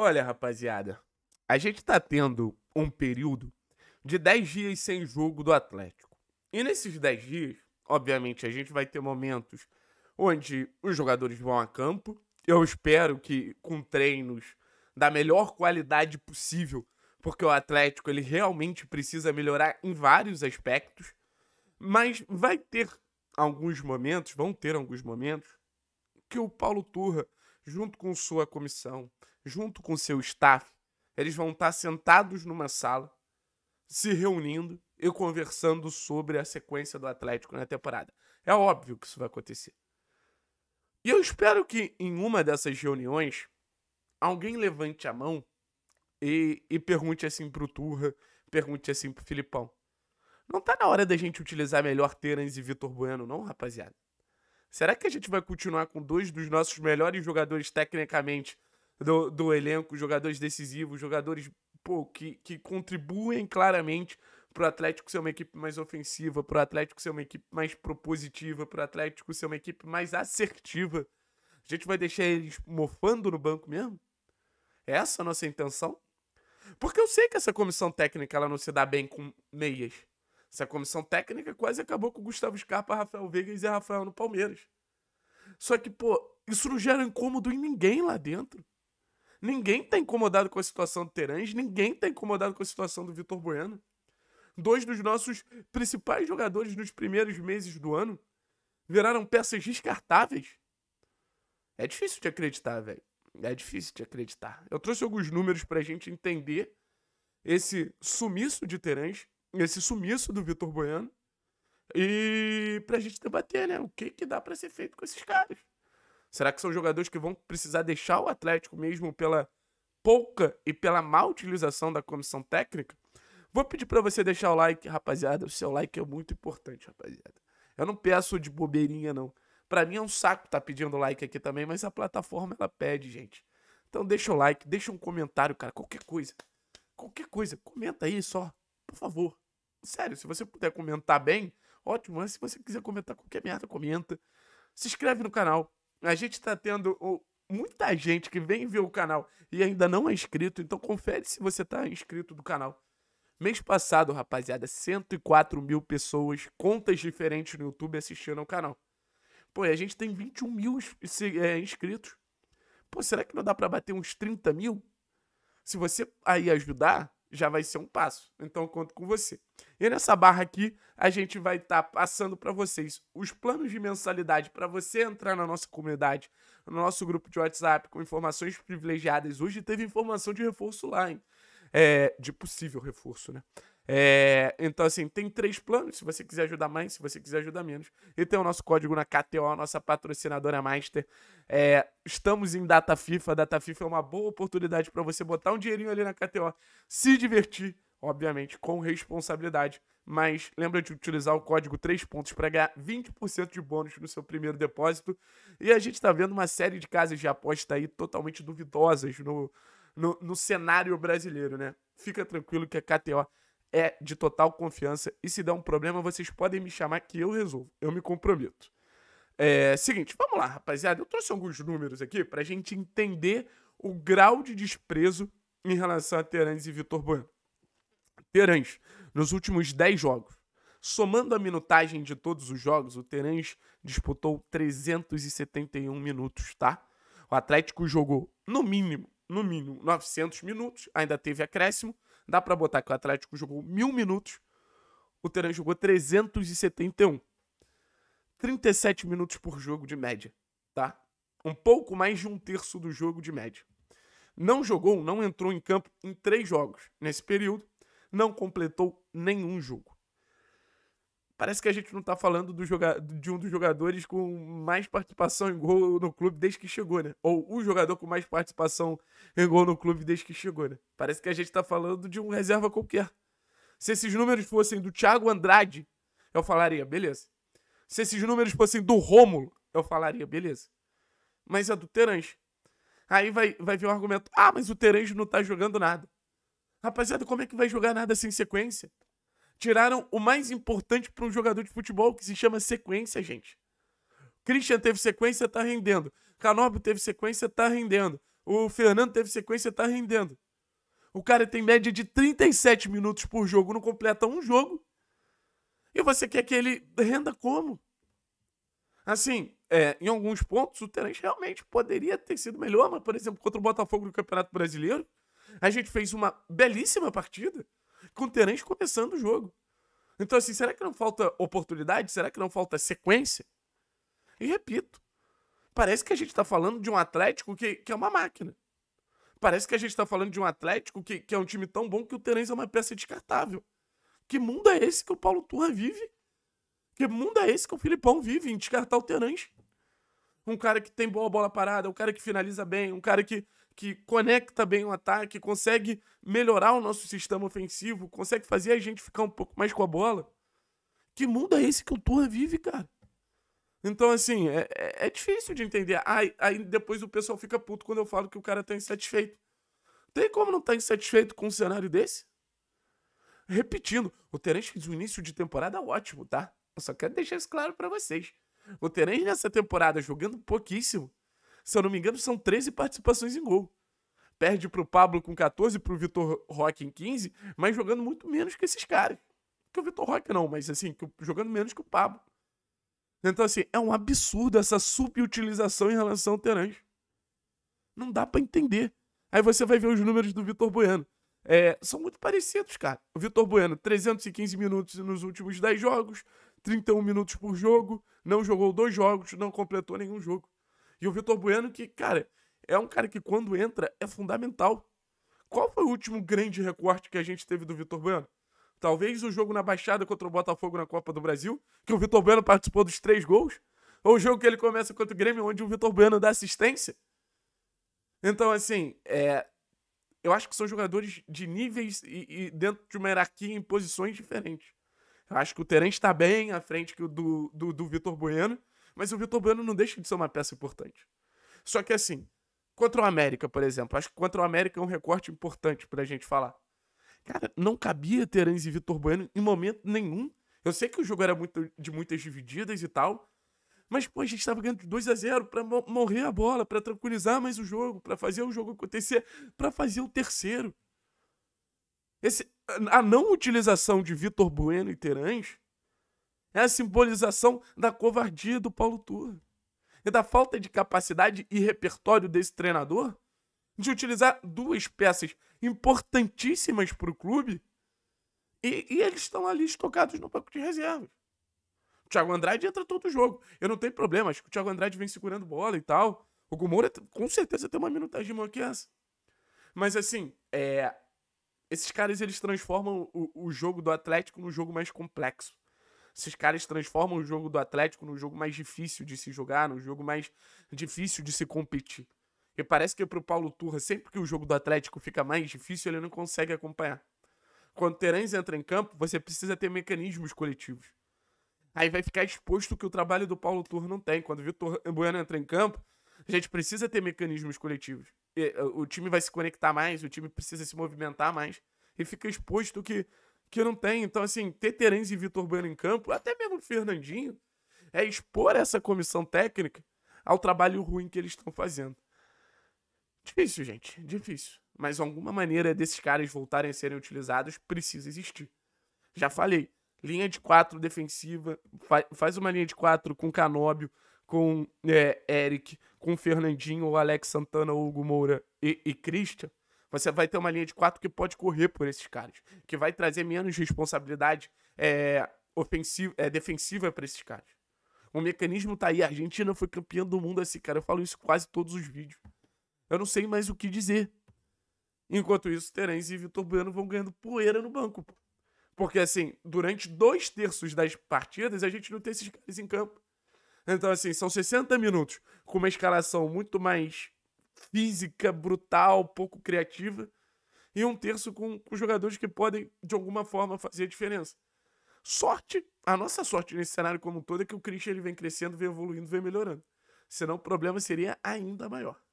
Olha, rapaziada, a gente tá tendo um período de 10 dias sem jogo do Atlético. E nesses 10 dias, obviamente, a gente vai ter momentos onde os jogadores vão a campo. Eu espero que com treinos da melhor qualidade possível, porque o Atlético ele realmente precisa melhorar em vários aspectos. Mas vai ter alguns momentos, vão ter alguns momentos que o Paulo Turra, junto com sua comissão, junto com seu staff, eles vão estar sentados numa sala, se reunindo e conversando sobre a sequência do Atlético na temporada. É óbvio que isso vai acontecer. E eu espero que em uma dessas reuniões alguém levante a mão e, e pergunte assim pro Turra, pergunte assim pro Filipão. Não tá na hora da gente utilizar melhor Terans e Vitor Bueno, não, rapaziada? Será que a gente vai continuar com dois dos nossos melhores jogadores tecnicamente do, do elenco, jogadores decisivos, jogadores pô, que, que contribuem claramente para o Atlético ser uma equipe mais ofensiva, para o Atlético ser uma equipe mais propositiva, para o Atlético ser uma equipe mais assertiva. A gente vai deixar eles mofando no banco mesmo? É essa é a nossa intenção? Porque eu sei que essa comissão técnica ela não se dá bem com meias. Essa comissão técnica quase acabou com o Gustavo Scarpa, Rafael Vegas e Rafael no Palmeiras. Só que, pô, isso não gera incômodo em ninguém lá dentro. Ninguém tá incomodado com a situação do Terence, ninguém tá incomodado com a situação do Vitor Bueno. Dois dos nossos principais jogadores nos primeiros meses do ano viraram peças descartáveis. É difícil de acreditar, velho. É difícil de acreditar. Eu trouxe alguns números pra gente entender esse sumiço de Terence, esse sumiço do Vitor Bueno. E pra gente debater, né? O que, que dá para ser feito com esses caras. Será que são jogadores que vão precisar deixar o Atlético mesmo pela pouca e pela má utilização da comissão técnica? Vou pedir para você deixar o like, rapaziada. O seu like é muito importante, rapaziada. Eu não peço de bobeirinha, não. Para mim é um saco tá pedindo like aqui também, mas a plataforma ela pede, gente. Então deixa o like, deixa um comentário, cara, qualquer coisa. Qualquer coisa, comenta aí só, por favor. Sério, se você puder comentar bem, ótimo, mas se você quiser comentar qualquer merda, comenta. Se inscreve no canal, a gente tá tendo muita gente que vem ver o canal e ainda não é inscrito, então confere se você tá inscrito do canal. Mês passado, rapaziada, 104 mil pessoas, contas diferentes no YouTube assistindo ao canal. Pô, a gente tem 21 mil é, inscritos. Pô, será que não dá para bater uns 30 mil? Se você aí ajudar, já vai ser um passo. Então eu conto com você. E nessa barra aqui, a gente vai estar tá passando para vocês os planos de mensalidade para você entrar na nossa comunidade, no nosso grupo de WhatsApp com informações privilegiadas. Hoje teve informação de reforço lá, hein? É, de possível reforço, né? É, então, assim, tem três planos. Se você quiser ajudar mais, se você quiser ajudar menos. E tem o nosso código na KTO, a nossa patrocinadora Master. É, estamos em Data FIFA. Data FIFA é uma boa oportunidade para você botar um dinheirinho ali na KTO, se divertir, obviamente, com responsabilidade. Mas lembra de utilizar o código 3 pontos para ganhar 20% de bônus no seu primeiro depósito. E a gente está vendo uma série de casas de aposta aí totalmente duvidosas no, no, no cenário brasileiro, né? Fica tranquilo que a KTO é de total confiança e se der um problema, vocês podem me chamar que eu resolvo. Eu me comprometo. É, seguinte, vamos lá, rapaziada. Eu trouxe alguns números aqui pra gente entender o grau de desprezo em relação a Terãs e Vitor Bueno. Terãs, nos últimos 10 jogos, somando a minutagem de todos os jogos, o Terãs disputou 371 minutos, tá? O Atlético jogou no mínimo, no mínimo 900 minutos, ainda teve acréscimo. Dá para botar que o Atlético jogou mil minutos, o Teran jogou 371. 37 minutos por jogo de média, tá? Um pouco mais de um terço do jogo de média. Não jogou, não entrou em campo em três jogos nesse período, não completou nenhum jogo. Parece que a gente não tá falando do joga... de um dos jogadores com mais participação em gol no clube desde que chegou, né? Ou o jogador com mais participação em gol no clube desde que chegou, né? Parece que a gente tá falando de um reserva qualquer. Se esses números fossem do Thiago Andrade, eu falaria, beleza. Se esses números fossem do Rômulo, eu falaria, beleza. Mas é do Terange. Aí vai, vai vir um argumento: ah, mas o Terange não tá jogando nada. Rapaziada, como é que vai jogar nada sem sequência? tiraram o mais importante para um jogador de futebol, que se chama sequência, gente. Christian teve sequência, tá rendendo. Canóbio teve sequência, tá rendendo. O Fernando teve sequência, tá rendendo. O cara tem média de 37 minutos por jogo, não completa um jogo. E você quer que ele renda como? Assim, é, em alguns pontos, o Terence realmente poderia ter sido melhor, mas, por exemplo, contra o Botafogo no Campeonato Brasileiro, a gente fez uma belíssima partida com o Terence começando o jogo. Então, assim, será que não falta oportunidade? Será que não falta sequência? E repito, parece que a gente está falando de um Atlético que, que é uma máquina. Parece que a gente está falando de um Atlético que, que é um time tão bom que o Terence é uma peça descartável. Que mundo é esse que o Paulo Turra vive? Que mundo é esse que o Filipão vive em descartar o Terence? Um cara que tem boa bola parada, um cara que finaliza bem, um cara que, que conecta bem o ataque, consegue melhorar o nosso sistema ofensivo, consegue fazer a gente ficar um pouco mais com a bola. Que mundo é esse que o Turra vive, cara? Então, assim, é, é, é difícil de entender. Aí, aí, depois o pessoal fica puto quando eu falo que o cara tá insatisfeito. Tem como não estar tá insatisfeito com um cenário desse? Repetindo, o Terence fez um início de temporada ótimo, tá? Eu só quero deixar isso claro para vocês. O Terence nessa temporada jogando pouquíssimo, se eu não me engano, são 13 participações em gol. Perde pro Pablo com 14, pro Vitor Roque em 15, mas jogando muito menos que esses caras. Que o Vitor Roque não, mas assim, jogando menos que o Pablo. Então, assim, é um absurdo essa subutilização em relação ao Terence. Não dá para entender. Aí você vai ver os números do Vitor Bueno. É, são muito parecidos, cara. O Vitor Bueno, 315 minutos nos últimos 10 jogos, 31 minutos por jogo, não jogou dois jogos, não completou nenhum jogo. E o Vitor Bueno, que, cara, é um cara que quando entra é fundamental. Qual foi o último grande recorte que a gente teve do Vitor Bueno? Talvez o jogo na Baixada contra o Botafogo na Copa do Brasil, que o Vitor Bueno participou dos três gols. Ou o jogo que ele começa contra o Grêmio, onde o Vitor Bueno dá assistência. Então, assim, é, eu acho que são jogadores de níveis e, e, dentro de uma hierarquia em posições diferentes. Eu acho que o Terence está bem à frente do, do, do Vitor Bueno. Mas o Vitor Bueno não deixa de ser uma peça importante. Só que assim, contra o América, por exemplo, acho que contra o América é um recorte importante pra gente falar. Cara, não cabia Terãs e Vitor Bueno em momento nenhum. Eu sei que o jogo era muito, de muitas divididas e tal, mas, pô, a gente tava ganhando de 2 a 0 para mo morrer a bola, para tranquilizar mais o jogo, para fazer o jogo acontecer, para fazer o terceiro. Esse, a não utilização de Vitor Bueno e Terãs é a simbolização da covardia do Paulo Turra e da falta de capacidade e repertório desse treinador de utilizar duas peças importantíssimas para o clube e, e eles estão ali estocados no banco de reservas. O Thiago Andrade entra todo jogo. Eu não tenho problema, acho que o Thiago Andrade vem segurando bola e tal. O Gumoura com certeza tem uma minutagem maior que é essa. Mas assim, é... esses caras eles transformam o, o jogo do Atlético num jogo mais complexo. Esses caras transformam o jogo do Atlético no jogo mais difícil de se jogar, no jogo mais difícil de se competir. E parece que pro Paulo Turra, sempre que o jogo do Atlético fica mais difícil, ele não consegue acompanhar. Quando o Terence entra em campo, você precisa ter mecanismos coletivos. Aí vai ficar exposto que o trabalho do Paulo Turra não tem. Quando o Vitor Bueno entra em campo, a gente precisa ter mecanismos coletivos. E, eh, o time vai se conectar mais, o time precisa se movimentar mais. E fica exposto que que não tem. Então, assim, ter Terence e Vitor Bueno em campo, até mesmo Fernandinho, é expor essa comissão técnica ao trabalho ruim que eles estão fazendo. Difícil, gente, difícil. Mas alguma maneira desses caras voltarem a serem utilizados precisa existir. Já falei, linha de quatro defensiva, faz uma linha de quatro com Canóbio, com é, Eric, com Fernandinho, ou Alex Santana, ou Hugo Moura e, e Christian. Você vai ter uma linha de quatro que pode correr por esses caras, que vai trazer menos responsabilidade é, ofensiva, é, defensiva para esses caras. O mecanismo tá aí. A Argentina foi campeã do mundo assim, cara. Eu falo isso quase todos os vídeos. Eu não sei mais o que dizer. Enquanto isso, Terence e Vitor Bueno vão ganhando poeira no banco. Porque, assim, durante dois terços das partidas, a gente não tem esses caras em campo. Então, assim, são 60 minutos com uma escalação muito mais física brutal, pouco criativa, e um terço com, com jogadores que podem, de alguma forma, fazer a diferença. Sorte, a nossa sorte nesse cenário como um todo é que o Christian ele vem crescendo, vem evoluindo, vem melhorando. Senão o problema seria ainda maior.